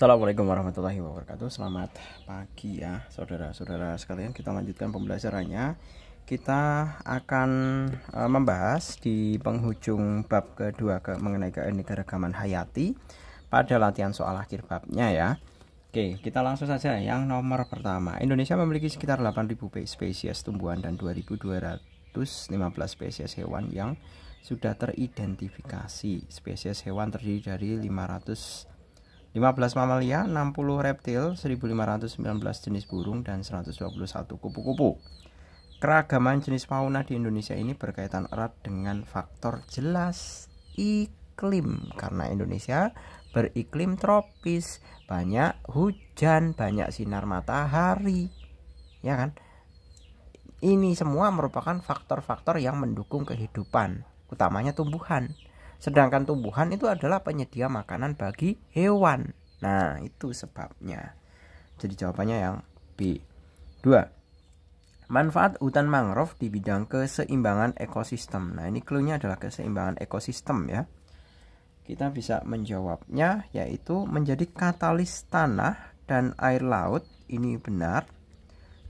Assalamualaikum warahmatullahi wabarakatuh Selamat pagi ya saudara-saudara sekalian Kita lanjutkan pembelajarannya Kita akan e, membahas di penghujung bab kedua ke, mengenai keanekaragaman hayati Pada latihan soal akhir babnya ya Oke kita langsung saja yang nomor pertama Indonesia memiliki sekitar 8.000 spesies tumbuhan dan 2.215 spesies hewan yang sudah teridentifikasi Spesies hewan terdiri dari 500 15 mamalia, 60 reptil, 1519 jenis burung dan 121 kupu-kupu. Keragaman jenis fauna di Indonesia ini berkaitan erat dengan faktor jelas iklim karena Indonesia beriklim tropis, banyak hujan, banyak sinar matahari. Ya kan? Ini semua merupakan faktor-faktor yang mendukung kehidupan, utamanya tumbuhan. Sedangkan tumbuhan itu adalah penyedia makanan bagi hewan. Nah, itu sebabnya. Jadi jawabannya yang B. 2. Manfaat hutan mangrove di bidang keseimbangan ekosistem. Nah, ini clue-nya adalah keseimbangan ekosistem ya. Kita bisa menjawabnya yaitu menjadi katalis tanah dan air laut. Ini benar.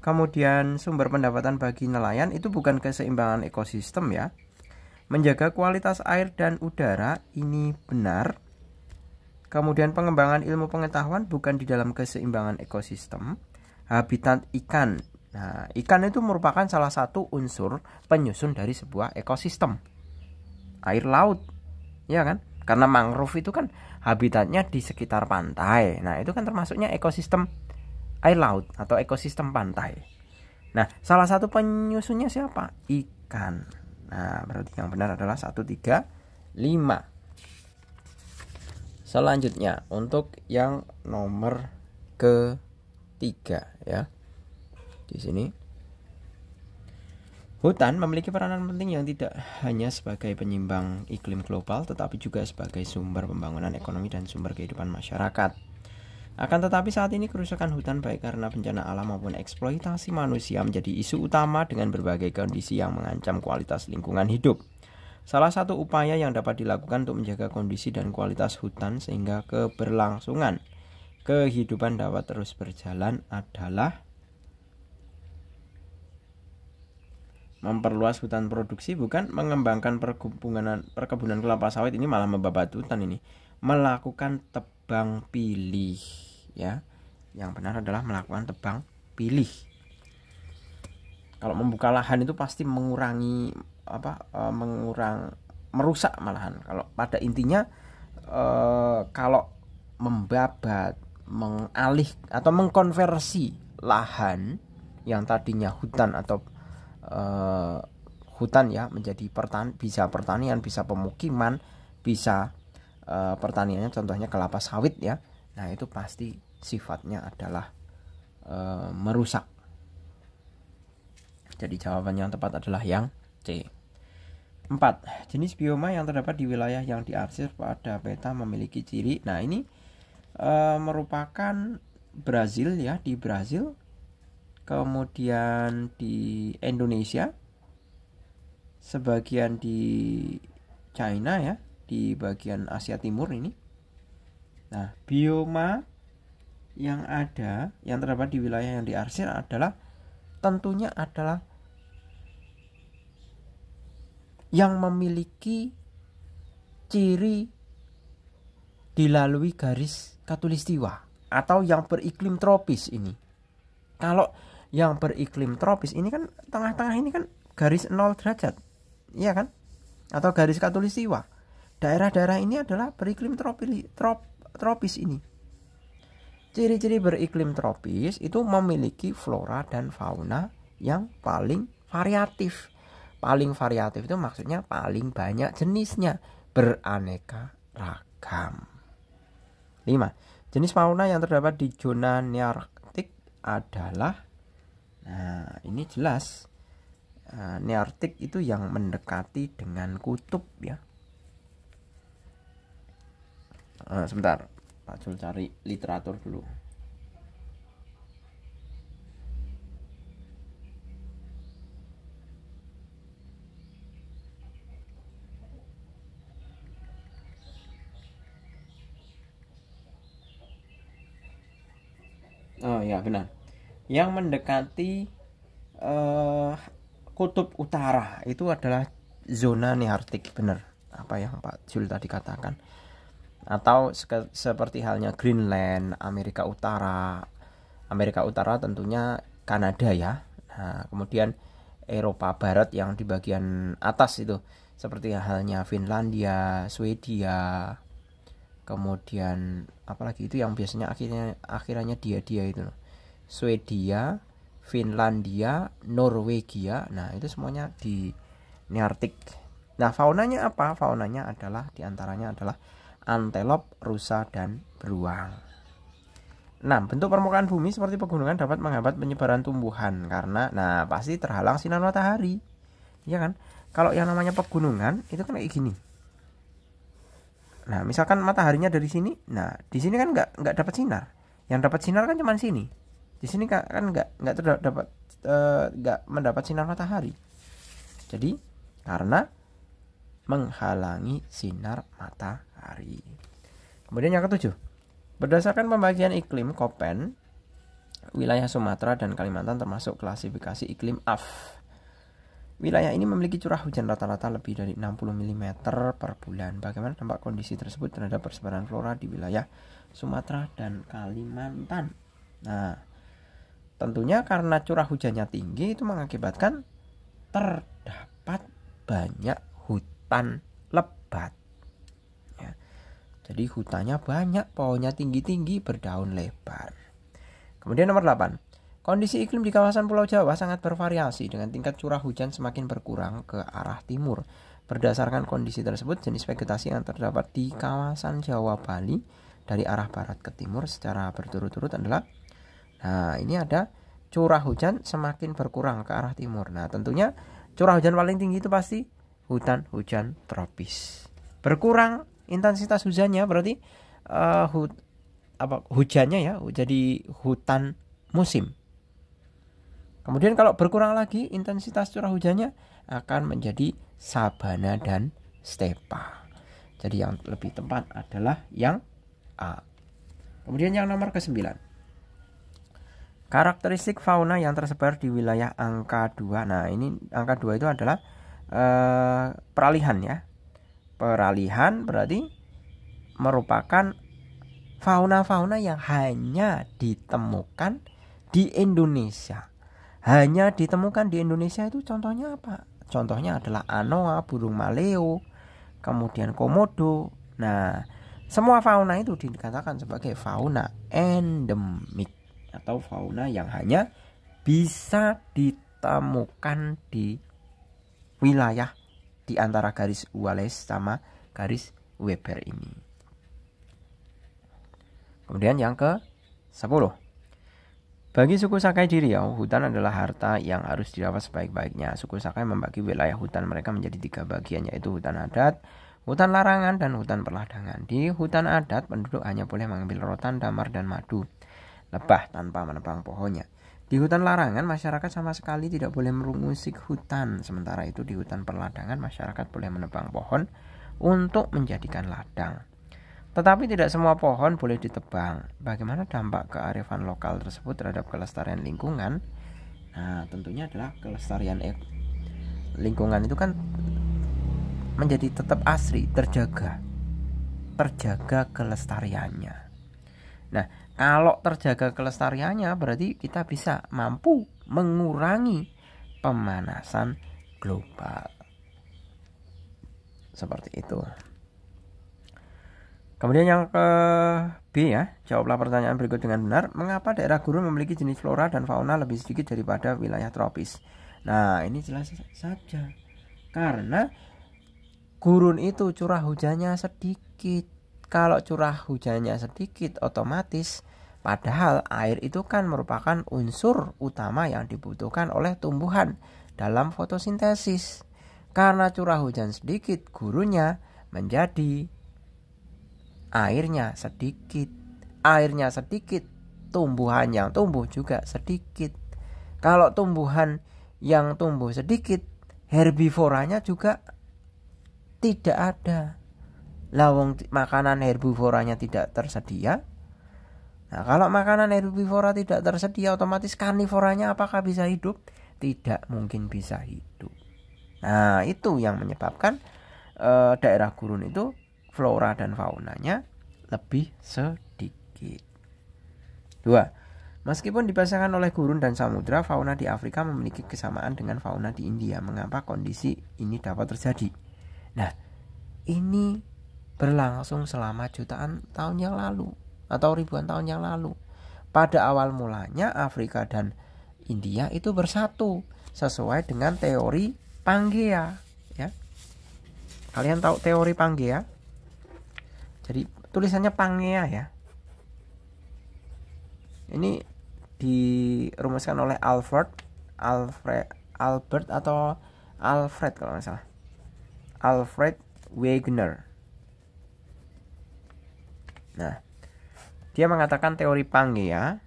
Kemudian sumber pendapatan bagi nelayan itu bukan keseimbangan ekosistem ya, Menjaga kualitas air dan udara ini benar. Kemudian pengembangan ilmu pengetahuan bukan di dalam keseimbangan ekosistem. Habitat ikan. Nah, ikan itu merupakan salah satu unsur penyusun dari sebuah ekosistem. Air laut. Ya kan? Karena mangrove itu kan habitatnya di sekitar pantai. Nah, itu kan termasuknya ekosistem air laut atau ekosistem pantai. Nah, salah satu penyusunnya siapa? Ikan. Nah, berarti yang benar adalah 135. Selanjutnya, untuk yang nomor ketiga ya. Di sini Hutan memiliki peranan penting yang tidak hanya sebagai penyimbang iklim global, tetapi juga sebagai sumber pembangunan ekonomi dan sumber kehidupan masyarakat. Akan tetapi saat ini kerusakan hutan baik karena bencana alam maupun eksploitasi manusia menjadi isu utama dengan berbagai kondisi yang mengancam kualitas lingkungan hidup. Salah satu upaya yang dapat dilakukan untuk menjaga kondisi dan kualitas hutan sehingga keberlangsungan kehidupan dapat terus berjalan adalah memperluas hutan produksi bukan mengembangkan perkebunan kelapa sawit ini malah membabat hutan ini melakukan tebang pilih ya. Yang benar adalah melakukan tebang pilih. Kalau membuka lahan itu pasti mengurangi apa e, mengurang merusak malahan. Kalau pada intinya e, kalau membabat, mengalih atau mengkonversi lahan yang tadinya hutan atau e, hutan ya menjadi pertan bisa pertanian, bisa pemukiman, bisa uh, pertaniannya contohnya kelapa sawit ya nah itu pasti sifatnya adalah uh, merusak jadi jawaban yang tepat adalah yang C 4. Jenis bioma yang terdapat di wilayah yang diarsir pada peta memiliki ciri. Nah, ini e, merupakan Brazil ya, di Brazil. Kemudian di Indonesia. Sebagian di China ya di bagian Asia Timur ini. Nah, bioma yang ada yang terdapat di wilayah yang diarsir adalah tentunya adalah yang memiliki ciri dilalui garis katulistiwa atau yang beriklim tropis ini. Kalau yang beriklim tropis ini kan tengah-tengah ini kan garis 0 derajat. Iya kan? Atau garis katulistiwa. Daerah-daerah ini adalah beriklim tropili, trop, tropis ini. Ciri-ciri beriklim tropis itu memiliki flora dan fauna yang paling variatif. Paling variatif itu maksudnya paling banyak jenisnya, beraneka ragam. 5. Jenis fauna yang terdapat di zona neartik adalah Nah, ini jelas eh, neartik itu yang mendekati dengan kutub ya uh, sebentar Pak Jul cari literatur dulu Oh ya benar. Yang mendekati uh, kutub utara itu adalah zona Neartik benar apa yang Pak Jul tadi katakan atau seperti halnya Greenland, Amerika Utara. Amerika Utara tentunya Kanada ya. Nah, kemudian Eropa Barat yang di bagian atas itu seperti halnya Finlandia, Swedia, kemudian apalagi itu yang biasanya akhirnya akhirnya dia dia itu Swedia, Finlandia, Norwegia. Nah, itu semuanya di Neartik. Nah, faunanya apa? Faunanya adalah diantaranya adalah antelop, rusa, dan beruang. 6. Nah, bentuk permukaan bumi seperti pegunungan dapat menghambat penyebaran tumbuhan karena nah pasti terhalang sinar matahari. Iya kan? Kalau yang namanya pegunungan itu kan kayak gini. Nah, misalkan mataharinya dari sini. Nah, di sini kan nggak nggak dapat sinar. Yang dapat sinar kan cuma sini. Di sini kan nggak nggak terdapat eh, nggak uh, mendapat sinar matahari. Jadi karena menghalangi sinar matahari hari. Kemudian yang ketujuh, berdasarkan pembagian iklim Kopen, wilayah Sumatera dan Kalimantan termasuk klasifikasi iklim AF. Wilayah ini memiliki curah hujan rata-rata lebih dari 60 mm per bulan. Bagaimana dampak kondisi tersebut terhadap persebaran flora di wilayah Sumatera dan Kalimantan? Nah, tentunya karena curah hujannya tinggi itu mengakibatkan terdapat banyak hutan lebat. Jadi hutannya banyak, pohonnya tinggi-tinggi, berdaun lebar. Kemudian nomor 8. Kondisi iklim di kawasan Pulau Jawa sangat bervariasi dengan tingkat curah hujan semakin berkurang ke arah timur. Berdasarkan kondisi tersebut, jenis vegetasi yang terdapat di kawasan Jawa Bali dari arah barat ke timur secara berturut-turut adalah Nah, ini ada curah hujan semakin berkurang ke arah timur. Nah, tentunya curah hujan paling tinggi itu pasti hutan hujan tropis. Berkurang intensitas hujannya berarti uh, eh, hu apa hujannya ya jadi hutan musim. Kemudian kalau berkurang lagi intensitas curah hujannya akan menjadi sabana dan stepa. Jadi yang lebih tepat adalah yang A. Kemudian yang nomor ke-9. Karakteristik fauna yang tersebar di wilayah angka 2. Nah, ini angka 2 itu adalah uh, peralihan ya. Peralihan berarti merupakan fauna-fauna yang hanya ditemukan di Indonesia. Hanya ditemukan di Indonesia itu contohnya apa? Contohnya adalah anoa, burung maleo, kemudian komodo. Nah, semua fauna itu dikatakan sebagai fauna endemik atau fauna yang hanya bisa ditemukan di wilayah di antara garis Wallace sama garis Weber ini. Kemudian yang ke 10. Bagi suku Sakai di Riau, hutan adalah harta yang harus dirawat sebaik-baiknya. Suku Sakai membagi wilayah hutan mereka menjadi tiga bagian, yaitu hutan adat, hutan larangan, dan hutan perladangan. Di hutan adat, penduduk hanya boleh mengambil rotan, damar, dan madu. Lebah tanpa menebang pohonnya. Di hutan larangan, masyarakat sama sekali tidak boleh merungusik hutan. Sementara itu di hutan perladangan, masyarakat boleh menebang pohon untuk menjadikan ladang. Tetapi tidak semua pohon boleh ditebang. Bagaimana dampak kearifan lokal tersebut terhadap kelestarian lingkungan? Nah, tentunya adalah kelestarian ek- lingkungan itu kan menjadi tetap asri, terjaga. Terjaga kelestariannya. Nah, kalau terjaga kelestariannya berarti kita bisa mampu mengurangi pemanasan global. Seperti itu. Kemudian yang ke B ya, jawablah pertanyaan berikut dengan benar. Mengapa daerah gurun memiliki jenis flora dan fauna lebih sedikit daripada wilayah tropis? Nah, ini jelas saja. Karena gurun itu curah hujannya sedikit kalau curah hujannya sedikit otomatis padahal air itu kan merupakan unsur utama yang dibutuhkan oleh tumbuhan dalam fotosintesis. Karena curah hujan sedikit, gurunya menjadi airnya sedikit. Airnya sedikit, tumbuhan yang tumbuh juga sedikit. Kalau tumbuhan yang tumbuh sedikit, herbivoranya juga tidak ada lawang makanan herbivoranya tidak tersedia nah kalau makanan herbivora tidak tersedia otomatis karnivoranya apakah bisa hidup tidak mungkin bisa hidup nah itu yang menyebabkan uh, daerah gurun itu flora dan faunanya lebih sedikit dua Meskipun dipasangkan oleh gurun dan samudra, fauna di Afrika memiliki kesamaan dengan fauna di India. Mengapa kondisi ini dapat terjadi? Nah, ini berlangsung selama jutaan tahun yang lalu atau ribuan tahun yang lalu. Pada awal mulanya Afrika dan India itu bersatu sesuai dengan teori Pangea ya. Kalian tahu teori Pangea? Jadi tulisannya Pangea ya. Ini dirumuskan oleh Alfred Alfred Albert atau Alfred kalau nggak salah. Alfred Wegener Nah, dia mengatakan teori Pangea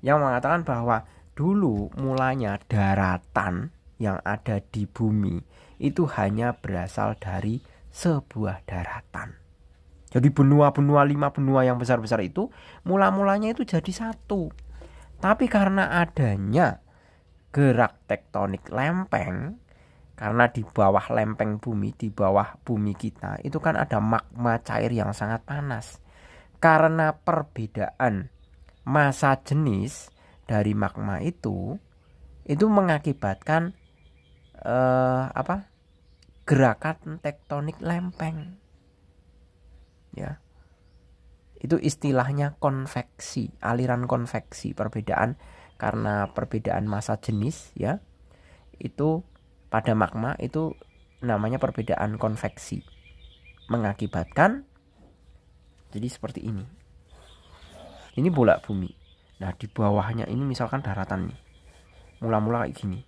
yang mengatakan bahwa dulu mulanya daratan yang ada di bumi itu hanya berasal dari sebuah daratan. Jadi benua-benua lima benua yang besar-besar itu mula-mulanya itu jadi satu. Tapi karena adanya gerak tektonik lempeng karena di bawah lempeng bumi, di bawah bumi kita itu kan ada magma cair yang sangat panas. Karena perbedaan masa jenis dari magma itu itu mengakibatkan eh, apa? gerakan tektonik lempeng. Ya. Itu istilahnya konveksi, aliran konveksi, perbedaan karena perbedaan masa jenis ya. Itu pada magma itu namanya perbedaan konveksi. Mengakibatkan jadi seperti ini. Ini bola bumi. Nah, di bawahnya ini misalkan daratan nih. Mula-mula kayak gini.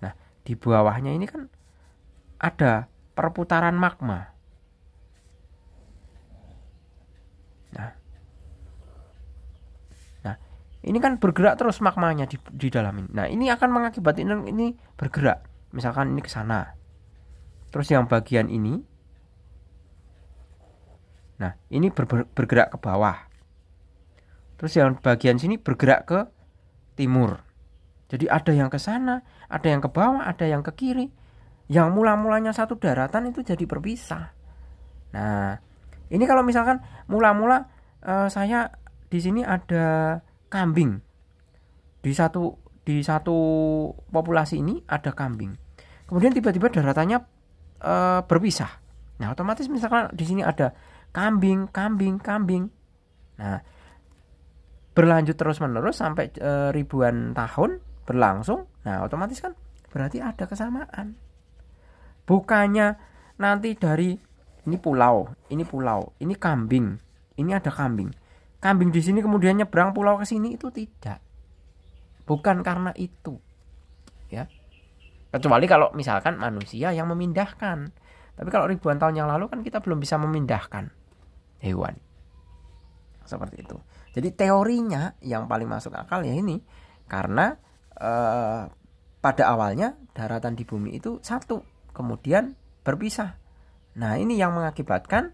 Nah, di bawahnya ini kan ada perputaran magma. Nah. Nah, ini kan bergerak terus magmanya di di dalam ini. Nah, ini akan mengakibatkan ini bergerak. Misalkan ini ke sana. Terus yang bagian ini Nah, ini ber bergerak ke bawah. Terus yang bagian sini bergerak ke timur. Jadi ada yang ke sana, ada yang ke bawah, ada yang ke kiri. Yang mula-mulanya satu daratan itu jadi berpisah. Nah, ini kalau misalkan mula-mula e, saya di sini ada kambing. Di satu di satu populasi ini ada kambing. Kemudian tiba-tiba daratannya e, berpisah. Nah, otomatis misalkan di sini ada kambing, kambing, kambing. Nah, berlanjut terus-menerus sampai e, ribuan tahun berlangsung. Nah, otomatis kan berarti ada kesamaan. Bukannya nanti dari ini pulau, ini pulau, ini kambing, ini ada kambing. Kambing di sini kemudian nyebrang pulau ke sini itu tidak. Bukan karena itu. Ya. Kecuali kalau misalkan manusia yang memindahkan. Tapi kalau ribuan tahun yang lalu kan kita belum bisa memindahkan hewan. Seperti itu. Jadi teorinya yang paling masuk akal ya ini karena eh, pada awalnya daratan di bumi itu satu, kemudian berpisah. Nah, ini yang mengakibatkan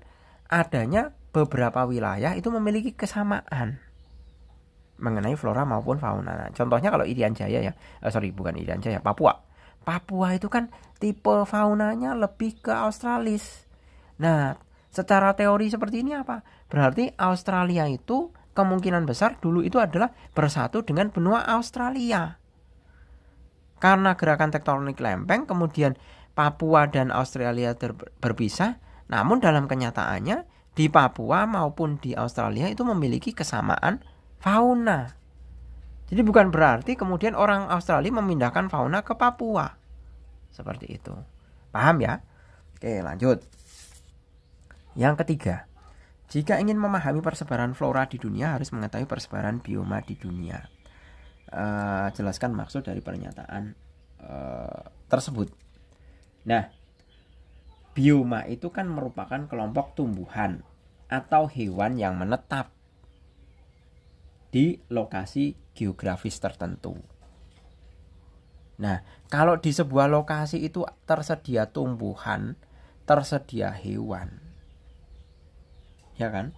adanya beberapa wilayah itu memiliki kesamaan mengenai flora maupun fauna. Nah, contohnya kalau Irian Jaya ya, eh, sorry bukan Irian Jaya, Papua. Papua itu kan tipe faunanya lebih ke Australis. Nah, Secara teori seperti ini apa? Berarti Australia itu kemungkinan besar dulu itu adalah bersatu dengan benua Australia. Karena gerakan tektonik lempeng kemudian Papua dan Australia berpisah, namun dalam kenyataannya di Papua maupun di Australia itu memiliki kesamaan fauna. Jadi bukan berarti kemudian orang Australia memindahkan fauna ke Papua. Seperti itu. Paham ya? Oke, lanjut. Yang ketiga, jika ingin memahami persebaran flora di dunia harus mengetahui persebaran bioma di dunia. Uh, jelaskan maksud dari pernyataan uh, tersebut. Nah, bioma itu kan merupakan kelompok tumbuhan atau hewan yang menetap di lokasi geografis tertentu. Nah, kalau di sebuah lokasi itu tersedia tumbuhan, tersedia hewan, ya kan?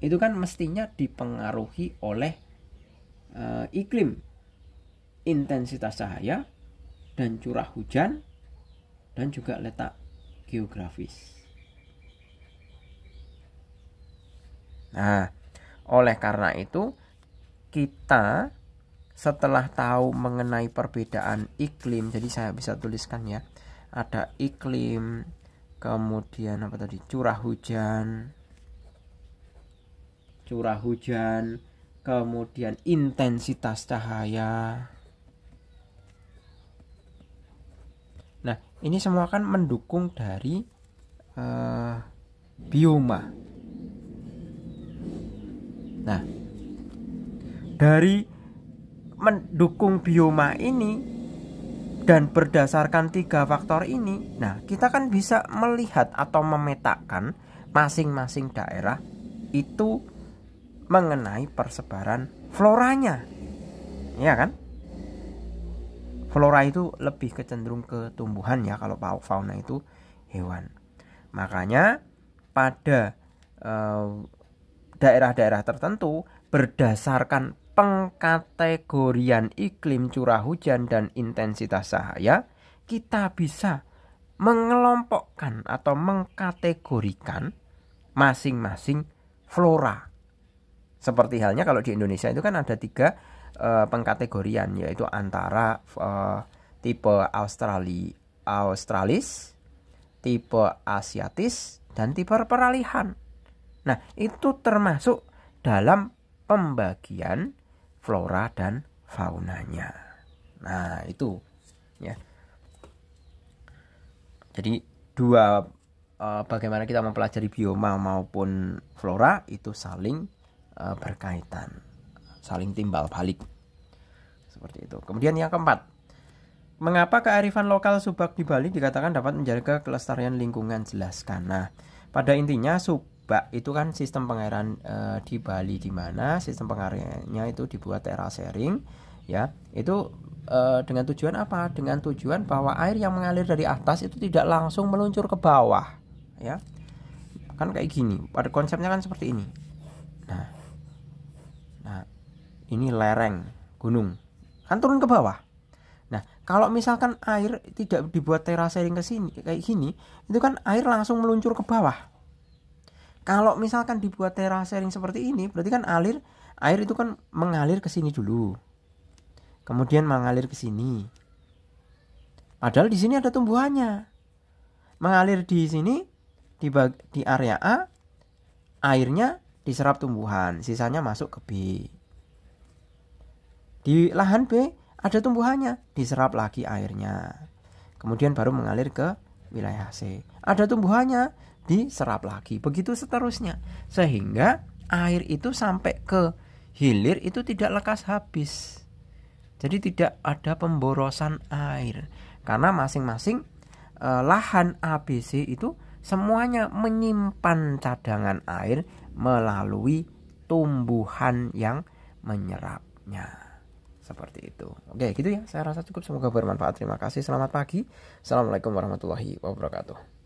Itu kan mestinya dipengaruhi oleh e, iklim, intensitas cahaya, dan curah hujan, dan juga letak geografis. Nah, oleh karena itu, kita setelah tahu mengenai perbedaan iklim, jadi saya bisa tuliskan ya, ada iklim, kemudian apa tadi curah hujan curah hujan kemudian intensitas cahaya nah ini semua kan mendukung dari uh, bioma nah dari mendukung bioma ini dan berdasarkan tiga faktor ini, nah kita kan bisa melihat atau memetakan masing-masing daerah itu mengenai persebaran floranya. Ya kan? Flora itu lebih kecenderung ke tumbuhan ya kalau fauna itu hewan. Makanya pada eh, daerah-daerah tertentu berdasarkan pengkategorian iklim curah hujan dan intensitas cahaya, kita bisa mengelompokkan atau mengkategorikan masing-masing flora. Seperti halnya kalau di Indonesia itu kan ada tiga e, pengkategorian yaitu antara e, tipe Australi Australis, tipe Asiatis dan tipe peralihan. Nah, itu termasuk dalam pembagian flora dan faunanya. Nah, itu ya. Jadi dua eh, bagaimana kita mempelajari bioma maupun flora itu saling eh, berkaitan, saling timbal balik. Seperti itu. Kemudian yang keempat, Mengapa kearifan lokal subak di Bali dikatakan dapat menjaga kelestarian lingkungan? Jelaskan. Nah, pada intinya sub bak itu kan sistem pengairan e, di Bali di mana sistem pengairannya itu dibuat terasering ya itu e, dengan tujuan apa dengan tujuan bahwa air yang mengalir dari atas itu tidak langsung meluncur ke bawah ya kan kayak gini pada konsepnya kan seperti ini nah nah ini lereng gunung kan turun ke bawah Nah, kalau misalkan air tidak dibuat terasering ke sini kayak gini, itu kan air langsung meluncur ke bawah kalau misalkan dibuat terasering seperti ini berarti kan alir air itu kan mengalir ke sini dulu kemudian mengalir ke sini padahal di sini ada tumbuhannya mengalir di sini di, di area A airnya diserap tumbuhan sisanya masuk ke B di lahan B ada tumbuhannya diserap lagi airnya kemudian baru mengalir ke wilayah C ada tumbuhannya diserap lagi. Begitu seterusnya. Sehingga air itu sampai ke hilir itu tidak lekas habis. Jadi tidak ada pemborosan air. Karena masing-masing e, lahan ABC itu semuanya menyimpan cadangan air melalui tumbuhan yang menyerapnya. Seperti itu. Oke, gitu ya. Saya rasa cukup. Semoga bermanfaat. Terima kasih. Selamat pagi. Assalamualaikum warahmatullahi wabarakatuh.